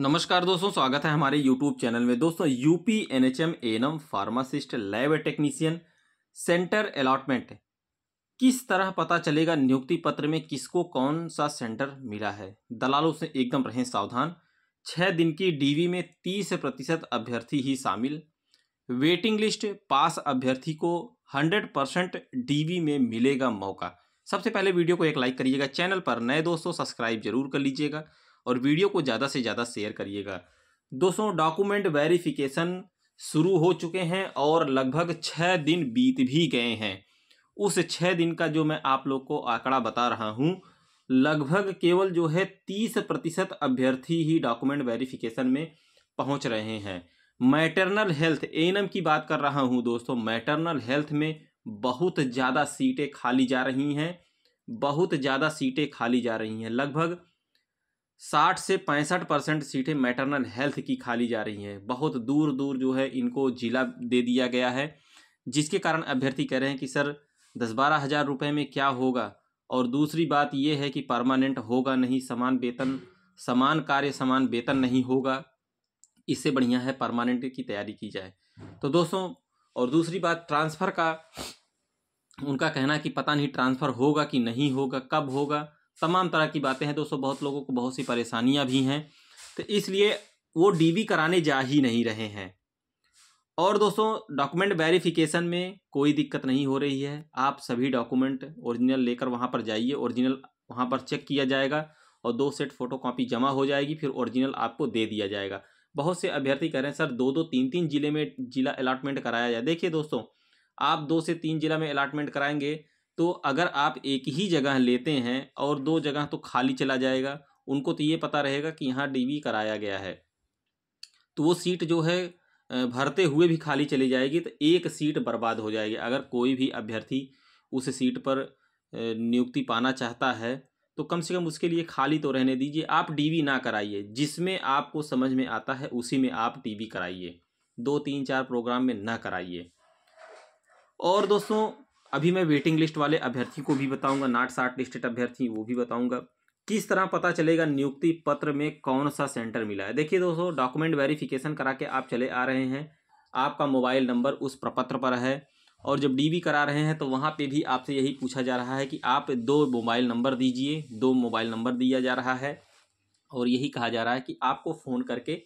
नमस्कार दोस्तों स्वागत है हमारे YouTube चैनल में दोस्तों UP N ANM pharmacist lab technician centre allotment किस तरह पता चलेगा नियुक्ति पत्र में किसको कौन सा सेंटर मिला है दलालों से एकदम रहें सावधान छः दिन की डीवी में तीस प्रतिशत अभ्यर्थी ही शामिल वेटिंग लिस्ट पास अभ्यर्थी को हंड्रेड परसेंट डीवी में मिलेगा मौका सबसे पहले वीडियो को एक लाइक करिएगा चैनल पर नए दोस्तों सब्सक्राइब जरूर कर लीजिएगा और वीडियो को ज़्यादा से ज़्यादा शेयर करिएगा दोस्तों डॉक्यूमेंट वेरिफिकेशन शुरू हो चुके हैं और लगभग छः दिन बीत भी गए हैं उस छः दिन का जो मैं आप लोग को आंकड़ा बता रहा हूँ लगभग केवल जो है तीस प्रतिशत अभ्यर्थी ही डॉक्यूमेंट वेरिफिकेशन में पहुँच रहे हैं मैटरनल हेल्थ ए की बात कर रहा हूँ दोस्तों मैटरनल हेल्थ में बहुत ज़्यादा सीटें खाली जा रही हैं बहुत ज़्यादा सीटें खाली जा रही हैं लगभग साठ से पैंसठ परसेंट सीटें मैटरनल हेल्थ की खाली जा रही हैं बहुत दूर दूर जो है इनको जिला दे दिया गया है जिसके कारण अभ्यर्थी कह रहे हैं कि सर दस बारह हज़ार रुपये में क्या होगा और दूसरी बात ये है कि परमानेंट होगा नहीं समान वेतन समान कार्य समान वेतन नहीं होगा इससे बढ़िया है परमानेंट की तैयारी की जाए तो दोस्तों और दूसरी बात ट्रांसफ़र का उनका कहना कि पता नहीं ट्रांसफ़र होगा कि नहीं होगा कब होगा तमाम तरह की बातें हैं दोस्तों बहुत लोगों को बहुत सी परेशानियाँ भी हैं तो इसलिए वो डीवी कराने जा ही नहीं रहे हैं और दोस्तों डॉक्यूमेंट वेरिफिकेशन में कोई दिक्कत नहीं हो रही है आप सभी डॉक्यूमेंट ओरिजिनल लेकर वहाँ पर जाइए ओरिजिनल वहाँ पर चेक किया जाएगा और दो सेट फ़ोटो जमा हो जाएगी फिर ओरिजिनल आपको दे दिया जाएगा बहुत से अभ्यर्थी कह रहे हैं सर दो दो तीन तीन जिले में जिला अलाटमेंट कराया जाए देखिए दोस्तों आप दो से तीन जिला में अलाटमेंट कराएंगे तो अगर आप एक ही जगह लेते हैं और दो जगह तो खाली चला जाएगा उनको तो ये पता रहेगा कि यहाँ डीवी कराया गया है तो वो सीट जो है भरते हुए भी खाली चली जाएगी तो एक सीट बर्बाद हो जाएगी अगर कोई भी अभ्यर्थी उस सीट पर नियुक्ति पाना चाहता है तो कम से कम उसके लिए खाली तो रहने दीजिए आप डीवी ना कराइए जिसमें आपको समझ में आता है उसी में आप डीवी कराइए दो तीन चार प्रोग्राम में ना कराइए और दोस्तों अभी मैं वेटिंग लिस्ट वाले अभ्यर्थी को भी बताऊंगा नाट शार्ट लिस्टेड अभ्यर्थी वो भी बताऊंगा किस तरह पता चलेगा नियुक्ति पत्र में कौन सा सेंटर मिला है देखिए दोस्तों डॉक्यूमेंट वेरिफिकेशन करा के आप चले आ रहे हैं आपका मोबाइल नंबर उस प्रपत्र पर है और जब डीबी करा रहे हैं तो वहाँ पे भी आपसे यही पूछा जा रहा है कि आप दो मोबाइल नंबर दीजिए दो मोबाइल नंबर दिया जा रहा है और यही कहा जा रहा है कि आपको फ़ोन करके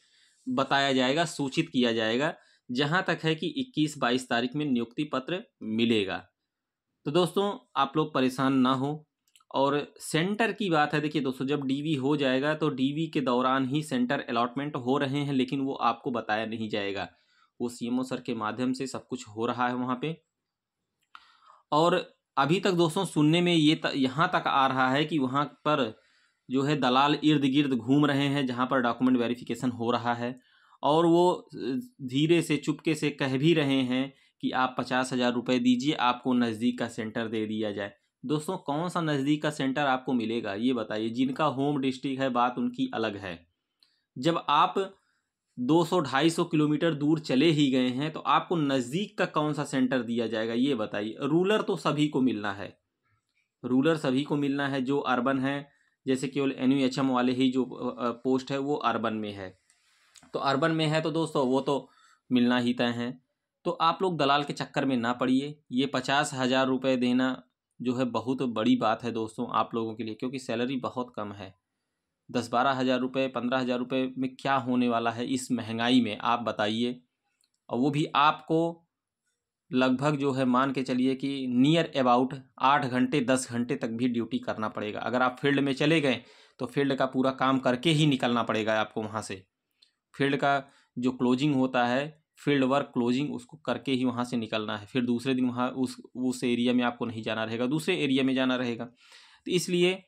बताया जाएगा सूचित किया जाएगा जहाँ तक है कि 21-22 तारीख में नियुक्ति पत्र मिलेगा तो दोस्तों आप लोग परेशान ना हो और सेंटर की बात है देखिए दोस्तों जब डीवी हो जाएगा तो डीवी के दौरान ही सेंटर अलॉटमेंट हो रहे हैं लेकिन वो आपको बताया नहीं जाएगा वो सीएमओ सर के माध्यम से सब कुछ हो रहा है वहाँ पे और अभी तक दोस्तों सुनने में ये यहाँ तक आ रहा है कि वहाँ पर जो है दलाल इर्द गिर्द घूम रहे हैं जहाँ पर डॉक्यूमेंट वेरिफिकेशन हो रहा है और वो धीरे से चुपके से कह भी रहे हैं कि आप पचास हज़ार रुपये दीजिए आपको नज़दीक का सेंटर दे दिया जाए दोस्तों कौन सा नज़दीक का सेंटर आपको मिलेगा ये बताइए जिनका होम डिस्ट्रिक्ट है बात उनकी अलग है जब आप 200-250 किलोमीटर दूर चले ही गए हैं तो आपको नज़दीक का कौन सा सेंटर दिया जाएगा ये बताइए रूलर तो सभी को मिलना है रूलर सभी को मिलना है जो अर्बन है जैसे केवल एन यू वाले ही जो पोस्ट है वो अर्बन में है तो अर्बन में है तो दोस्तों वो तो मिलना ही तय है तो आप लोग दलाल के चक्कर में ना पड़िए ये पचास हज़ार रुपये देना जो है बहुत बड़ी बात है दोस्तों आप लोगों के लिए क्योंकि सैलरी बहुत कम है दस बारह हज़ार रुपये पंद्रह हज़ार रुपये में क्या होने वाला है इस महंगाई में आप बताइए और वो भी आपको लगभग जो है मान के चलिए कि नियर अबाउट आठ घंटे दस घंटे तक भी ड्यूटी करना पड़ेगा अगर आप फील्ड में चले गए तो फील्ड का पूरा काम करके ही निकलना पड़ेगा आपको वहाँ से फील्ड का जो क्लोजिंग होता है फील्ड वर्क क्लोजिंग उसको करके ही वहाँ से निकलना है फिर दूसरे दिन वहाँ उस उस एरिया में आपको नहीं जाना रहेगा दूसरे एरिया में जाना रहेगा तो इसलिए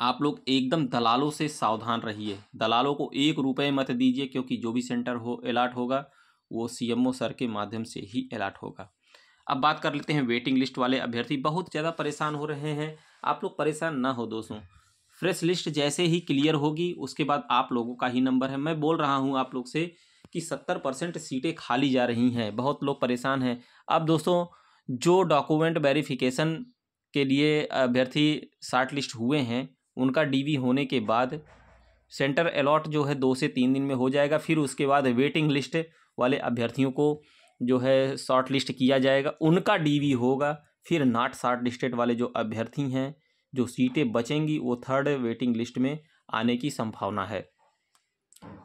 आप लोग एकदम दलालों से सावधान रहिए दलालों को एक रुपये मत दीजिए क्योंकि जो भी सेंटर हो अलाट होगा वो सी सर के माध्यम से ही अलाट होगा अब बात कर लेते हैं वेटिंग लिस्ट वाले अभ्यर्थी बहुत ज़्यादा परेशान हो रहे हैं आप लोग परेशान ना हो दोस्तों फ्रेश लिस्ट जैसे ही क्लियर होगी उसके बाद आप लोगों का ही नंबर है मैं बोल रहा हूँ आप लोग से कि सत्तर परसेंट सीटें खाली जा रही हैं बहुत लोग परेशान हैं अब दोस्तों जो डॉक्यूमेंट वेरिफिकेशन के लिए अभ्यर्थी शार्ट लिस्ट हुए हैं उनका डीवी होने के बाद सेंटर अलॉट जो है दो से तीन दिन में हो जाएगा फिर उसके बाद वेटिंग लिस्ट वाले अभ्यर्थियों को जो है शॉर्ट लिस्ट किया जाएगा उनका डीवी होगा फिर नॉट शॉर्ट लिस्टेड वाले जो अभ्यर्थी हैं जो सीटें बचेंगी वो थर्ड वेटिंग लिस्ट में आने की संभावना है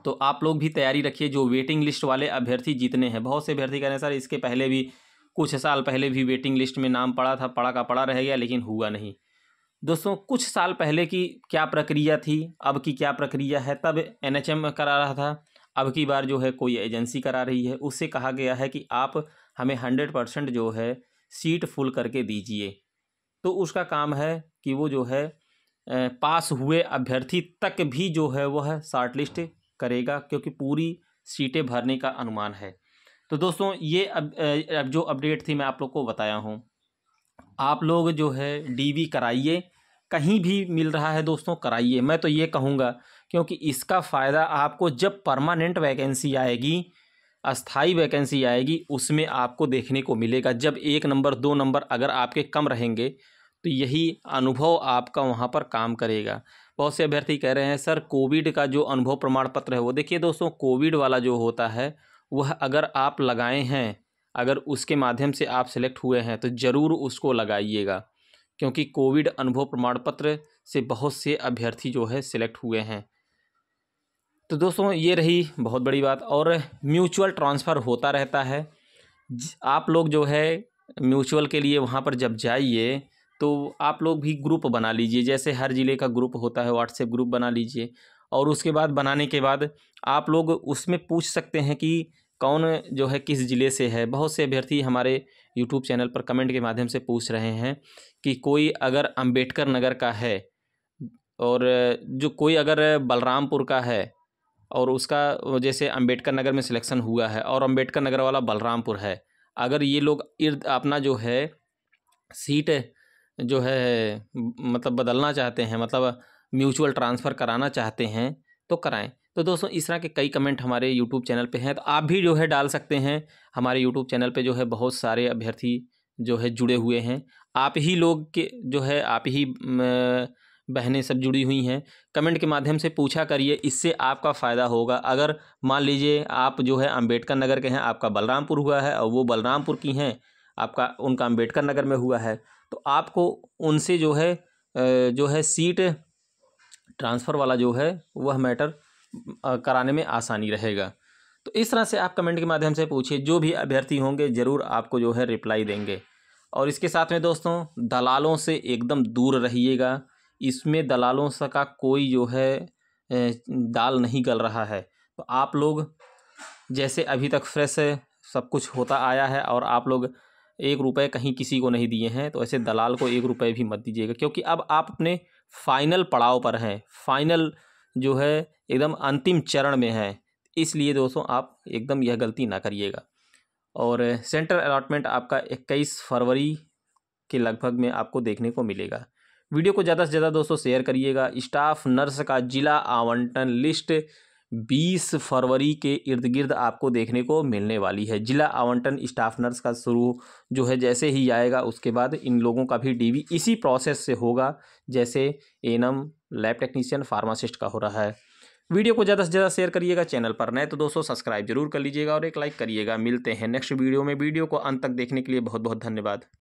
तो आप लोग भी तैयारी रखिए जो वेटिंग लिस्ट वाले अभ्यर्थी जीतने हैं बहुत से अभ्यर्थी कह रहे हैं सर इसके पहले भी कुछ साल पहले भी वेटिंग लिस्ट में नाम पड़ा था पड़ा का पड़ा रह गया लेकिन हुआ नहीं दोस्तों कुछ साल पहले की क्या प्रक्रिया थी अब की क्या प्रक्रिया है तब एन करा रहा था अब की बार जो है कोई एजेंसी करा रही है उससे कहा गया है कि आप हमें हंड्रेड परसेंट जो है सीट फुल करके दीजिए तो उसका काम है कि वो जो है पास हुए अभ्यर्थी तक भी जो है वह शार्ट लिस्ट करेगा क्योंकि पूरी सीटें भरने का अनुमान है तो दोस्तों ये अब, अब जो अपडेट थी मैं आप लोग को बताया हूँ आप लोग जो है डीवी कराइए कहीं भी मिल रहा है दोस्तों कराइए मैं तो ये कहूँगा क्योंकि इसका फ़ायदा आपको जब परमानेंट वैकेंसी आएगी अस्थाई वैकेंसी आएगी उसमें आपको देखने को मिलेगा जब एक नंबर दो नंबर अगर आपके कम रहेंगे तो यही अनुभव आपका वहाँ पर काम करेगा बहुत से अभ्यर्थी कह रहे हैं सर कोविड का जो अनुभव प्रमाण पत्र है वो देखिए दोस्तों कोविड वाला जो होता है वह अगर आप लगाए हैं अगर उसके माध्यम से आप सेलेक्ट हुए हैं तो ज़रूर उसको लगाइएगा क्योंकि कोविड अनुभव प्रमाण पत्र से बहुत से अभ्यर्थी जो है सिलेक्ट हुए हैं तो दोस्तों ये रही बहुत बड़ी बात और म्यूचुअल ट्रांसफ़र होता रहता है आप लोग जो है म्यूचुअल के लिए वहाँ पर जब जाइए तो आप लोग भी ग्रुप बना लीजिए जैसे हर ज़िले का ग्रुप होता है व्हाट्सएप ग्रुप बना लीजिए और उसके बाद बनाने के बाद आप लोग उसमें पूछ सकते हैं कि कौन जो है किस ज़िले से है बहुत से अभ्यर्थी हमारे यूट्यूब चैनल पर कमेंट के माध्यम से पूछ रहे हैं कि कोई अगर अम्बेडकर नगर का है और जो कोई अगर बलरामपुर का है और उसका जैसे अंबेडकर नगर में सिलेक्शन हुआ है और अंबेडकर नगर वाला बलरामपुर है अगर ये लोग इर्द अपना जो है सीट जो है मतलब बदलना चाहते हैं मतलब म्यूचुअल ट्रांसफ़र कराना चाहते हैं तो कराएं तो दोस्तों इस तरह के कई कमेंट हमारे यूट्यूब चैनल पे हैं तो आप भी जो है डाल सकते हैं हमारे यूट्यूब चैनल पे जो है बहुत सारे अभ्यर्थी जो है जुड़े हुए हैं आप ही लोग के जो है आप ही बहनें सब जुड़ी हुई हैं कमेंट के माध्यम से पूछा करिए इससे आपका फ़ायदा होगा अगर मान लीजिए आप जो है अम्बेडकर नगर के हैं आपका बलरामपुर हुआ है और वो बलरामपुर की हैं आपका उनका अम्बेडकर नगर में हुआ है तो आपको उनसे जो है जो है सीट ट्रांसफ़र वाला जो है वह मैटर कराने में आसानी रहेगा तो इस तरह से आप कमेंट के माध्यम से पूछिए जो भी अभ्यर्थी होंगे ज़रूर आपको जो है रिप्लाई देंगे और इसके साथ में दोस्तों दलालों से एकदम दूर रहिएगा इसमें दलालों का कोई जो है दाल नहीं गल रहा है तो आप लोग जैसे अभी तक फ्रेश सब कुछ होता आया है और आप लोग एक रुपये कहीं किसी को नहीं दिए हैं तो ऐसे हम्म। दलाल को एक रुपये भी मत दीजिएगा क्योंकि अब आप अपने फाइनल पड़ाव पर हैं फाइनल जो है एकदम अंतिम चरण में हैं इसलिए दोस्तों आप एकदम यह गलती ना करिएगा और सेंटर अलाटमेंट आपका इक्कीस फरवरी के लगभग में आपको देखने को मिलेगा वीडियो को ज़्यादा से ज़्यादा दोस्तों शेयर करिएगा स्टाफ नर्स का जिला आवंटन लिस्ट बीस फरवरी के इर्द गिर्द आपको देखने को मिलने वाली है जिला आवंटन स्टाफ नर्स का शुरू जो है जैसे ही आएगा उसके बाद इन लोगों का भी डीवी इसी प्रोसेस से होगा जैसे एनम लैब टेक्नीशियन फार्मासिस्ट का हो रहा है वीडियो को ज़्यादा से ज़्यादा शेयर करिएगा चैनल पर नए तो दोस्तों सब्सक्राइब जरूर कर लीजिएगा और एक लाइक करिएगा मिलते हैं नेक्स्ट वीडियो में वीडियो को अंत तक देखने के लिए बहुत बहुत धन्यवाद